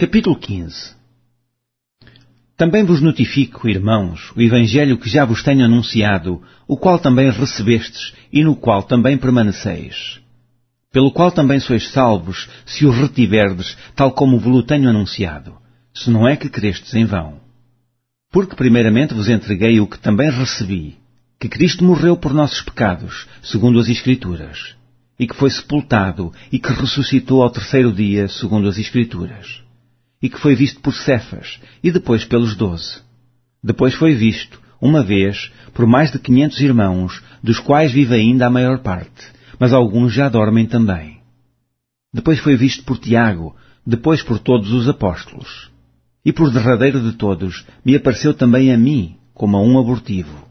Capítulo 15 Também vos notifico, irmãos, o Evangelho que já vos tenho anunciado, o qual também recebestes e no qual também permaneceis. Pelo qual também sois salvos, se o retiverdes, tal como vos tenho anunciado, se não é que crestes em vão. Porque primeiramente vos entreguei o que também recebi, que Cristo morreu por nossos pecados, segundo as Escrituras, e que foi sepultado e que ressuscitou ao terceiro dia, segundo as Escrituras e que foi visto por Cefas e depois pelos doze. Depois foi visto, uma vez, por mais de quinhentos irmãos, dos quais vive ainda a maior parte, mas alguns já dormem também. Depois foi visto por Tiago, depois por todos os apóstolos. E por derradeiro de todos, me apareceu também a mim, como a um abortivo.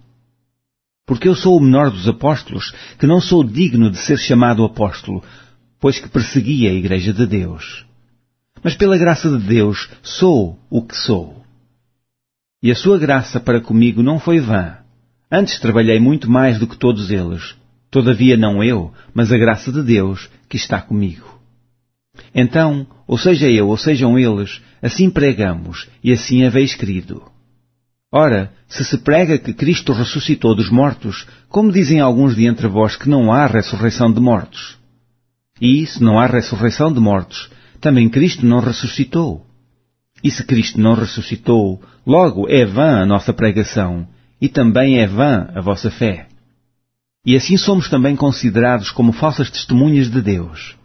Porque eu sou o menor dos apóstolos, que não sou digno de ser chamado apóstolo, pois que persegui a Igreja de Deus mas pela graça de Deus sou o que sou. E a sua graça para comigo não foi vã. Antes trabalhei muito mais do que todos eles. Todavia não eu, mas a graça de Deus que está comigo. Então, ou seja eu, ou sejam eles, assim pregamos, e assim haveis escrito. Ora, se se prega que Cristo ressuscitou dos mortos, como dizem alguns de entre vós que não há ressurreição de mortos? E, se não há ressurreição de mortos, também Cristo não ressuscitou. E se Cristo não ressuscitou, logo é vã a nossa pregação, e também é vã a vossa fé. E assim somos também considerados como falsas testemunhas de Deus,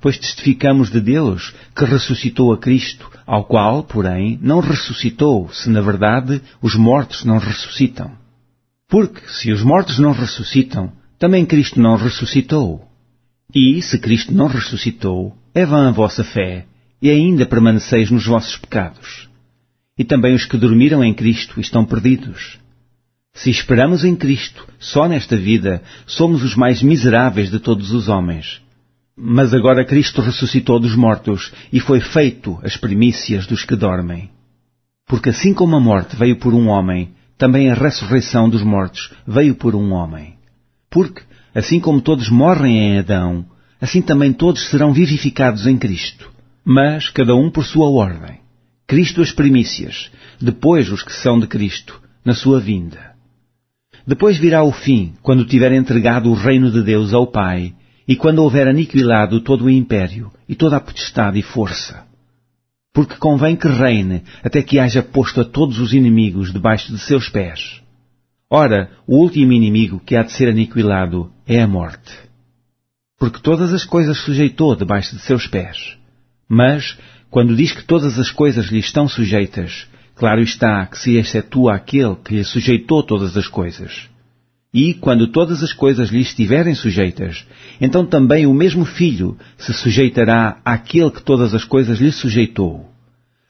pois testificamos de Deus que ressuscitou a Cristo, ao qual, porém, não ressuscitou, se na verdade os mortos não ressuscitam. Porque, se os mortos não ressuscitam, também Cristo não ressuscitou. E se Cristo não ressuscitou, é vã a vossa fé, e ainda permaneceis nos vossos pecados. E também os que dormiram em Cristo estão perdidos. Se esperamos em Cristo, só nesta vida, somos os mais miseráveis de todos os homens. Mas agora Cristo ressuscitou dos mortos e foi feito as primícias dos que dormem. Porque assim como a morte veio por um homem, também a ressurreição dos mortos veio por um homem. Porque Assim como todos morrem em Adão, assim também todos serão vivificados em Cristo, mas cada um por sua ordem. Cristo as primícias, depois os que são de Cristo, na sua vinda. Depois virá o fim, quando tiver entregado o reino de Deus ao Pai, e quando houver aniquilado todo o império e toda a potestade e força. Porque convém que reine até que haja posto a todos os inimigos debaixo de seus pés. Ora, o último inimigo que há de ser aniquilado é a morte. Porque todas as coisas sujeitou debaixo de seus pés. Mas, quando diz que todas as coisas lhe estão sujeitas, claro está que se excetua aquele que lhe sujeitou todas as coisas. E, quando todas as coisas lhe estiverem sujeitas, então também o mesmo filho se sujeitará àquele que todas as coisas lhe sujeitou,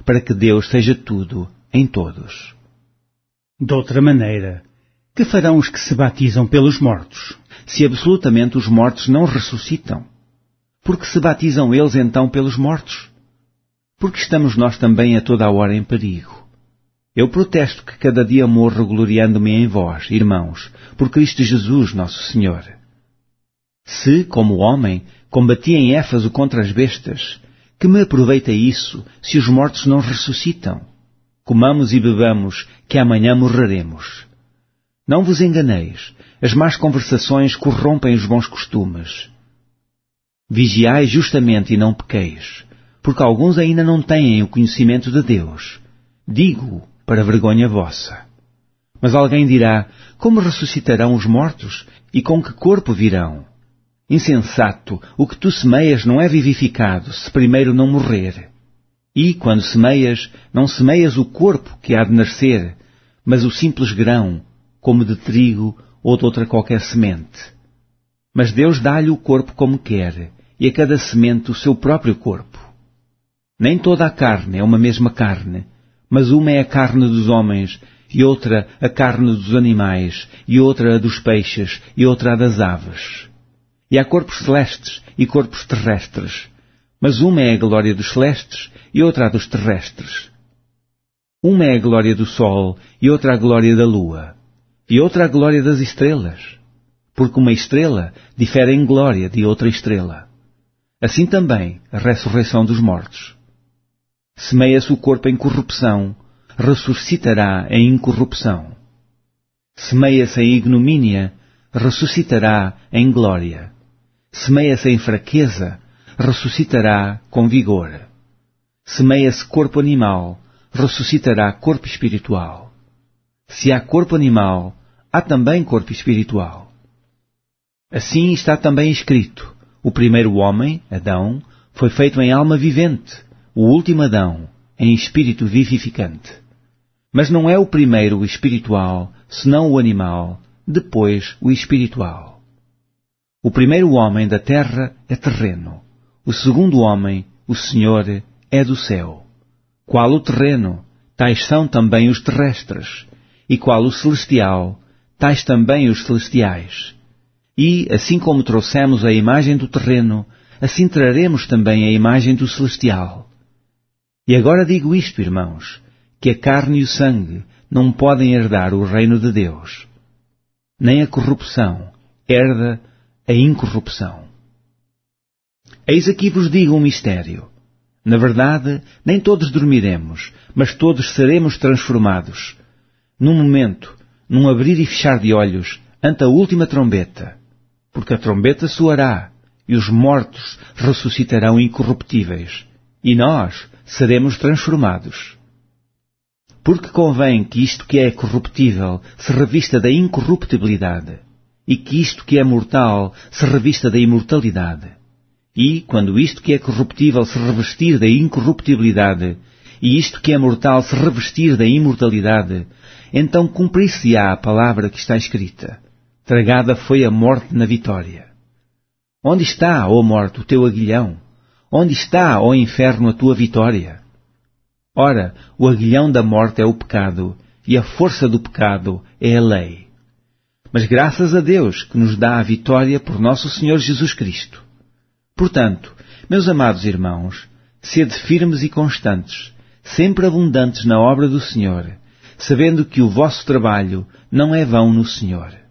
para que Deus seja tudo em todos. De outra maneira, que farão os que se batizam pelos mortos, se absolutamente os mortos não ressuscitam? Porque se batizam eles então pelos mortos? Porque estamos nós também a toda a hora em perigo. Eu protesto que cada dia morro gloriando-me em vós, irmãos, por Cristo Jesus, nosso Senhor. Se, como homem, combati em Éfaso contra as bestas, que me aproveita isso, se os mortos não ressuscitam? Comamos e bebamos, que amanhã morreremos. Não vos enganeis, as más conversações corrompem os bons costumes. Vigiai justamente e não pequeis, porque alguns ainda não têm o conhecimento de Deus. Digo-o para vergonha vossa. Mas alguém dirá: Como ressuscitarão os mortos e com que corpo virão? Insensato, o que tu semeias não é vivificado, se primeiro não morrer. E, quando semeias, não semeias o corpo que há de nascer, mas o simples grão, como de trigo ou de outra qualquer semente. Mas Deus dá-lhe o corpo como quer, e a cada semente o seu próprio corpo. Nem toda a carne é uma mesma carne, mas uma é a carne dos homens, e outra a carne dos animais, e outra a dos peixes, e outra a das aves. E há corpos celestes e corpos terrestres, mas uma é a glória dos celestes e outra a dos terrestres. Uma é a glória do sol e outra a glória da lua e outra a glória das estrelas, porque uma estrela difere em glória de outra estrela. Assim também a ressurreição dos mortos. Semeia-se o corpo em corrupção, ressuscitará em incorrupção. Semeia-se em ignomínia, ressuscitará em glória. Semeia-se em fraqueza, ressuscitará com vigor. Semeia-se corpo animal, ressuscitará corpo espiritual. Se há corpo animal, há também corpo espiritual. Assim está também escrito: o primeiro homem, Adão, foi feito em alma vivente, o último Adão, em espírito vivificante. Mas não é o primeiro o espiritual, senão o animal, depois o espiritual. O primeiro homem da terra é terreno, o segundo homem, o Senhor, é do céu. Qual o terreno, tais são também os terrestres, e qual o celestial, tais também os celestiais. E, assim como trouxemos a imagem do terreno, assim traremos também a imagem do celestial. E agora digo isto, irmãos, que a carne e o sangue não podem herdar o reino de Deus. Nem a corrupção herda a incorrupção. Eis aqui vos digo um mistério. Na verdade, nem todos dormiremos, mas todos seremos transformados. Num momento, num abrir e fechar de olhos, ante a última trombeta. Porque a trombeta soará, e os mortos ressuscitarão incorruptíveis, e nós seremos transformados. Porque convém que isto que é corruptível se revista da incorruptibilidade, e que isto que é mortal se revista da imortalidade. E, quando isto que é corruptível se revestir da incorruptibilidade, e isto que é mortal se revestir da imortalidade, então cumprir-se-á a palavra que está escrita. Tragada foi a morte na vitória. Onde está, ó morte, o teu aguilhão? Onde está, ó inferno, a tua vitória? Ora, o aguilhão da morte é o pecado, e a força do pecado é a lei. Mas graças a Deus que nos dá a vitória por nosso Senhor Jesus Cristo. Portanto, meus amados irmãos, sede firmes e constantes, sempre abundantes na obra do Senhor, sabendo que o vosso trabalho não é vão no Senhor.